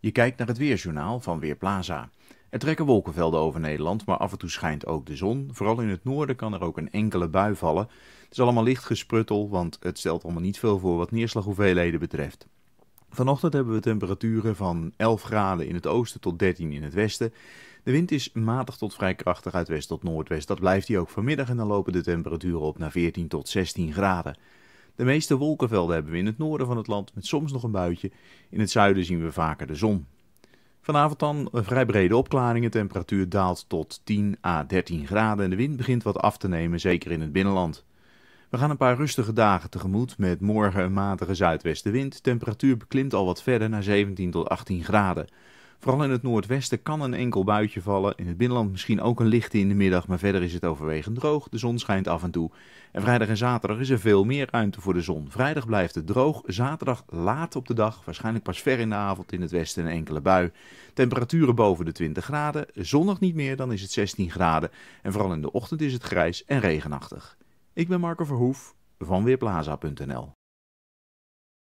Je kijkt naar het weerjournaal van Weerplaza. Er trekken wolkenvelden over Nederland, maar af en toe schijnt ook de zon. Vooral in het noorden kan er ook een enkele bui vallen. Het is allemaal licht gespruttel, want het stelt allemaal niet veel voor wat neerslaghoeveelheden betreft. Vanochtend hebben we temperaturen van 11 graden in het oosten tot 13 in het westen. De wind is matig tot vrij krachtig uit west tot noordwest. Dat blijft hij ook vanmiddag en dan lopen de temperaturen op naar 14 tot 16 graden. De meeste wolkenvelden hebben we in het noorden van het land, met soms nog een buitje. In het zuiden zien we vaker de zon. Vanavond dan eh, vrij brede opklaringen. Temperatuur daalt tot 10 à 13 graden en de wind begint wat af te nemen, zeker in het binnenland. We gaan een paar rustige dagen tegemoet met morgen een matige zuidwestenwind. Temperatuur beklimt al wat verder naar 17 tot 18 graden. Vooral in het noordwesten kan een enkel buitje vallen. In het binnenland misschien ook een lichte in de middag, maar verder is het overwegend droog. De zon schijnt af en toe. En vrijdag en zaterdag is er veel meer ruimte voor de zon. Vrijdag blijft het droog, zaterdag laat op de dag, waarschijnlijk pas ver in de avond in het westen een enkele bui. Temperaturen boven de 20 graden, zonnig niet meer, dan is het 16 graden. En vooral in de ochtend is het grijs en regenachtig. Ik ben Marco Verhoef van Weerplaza.nl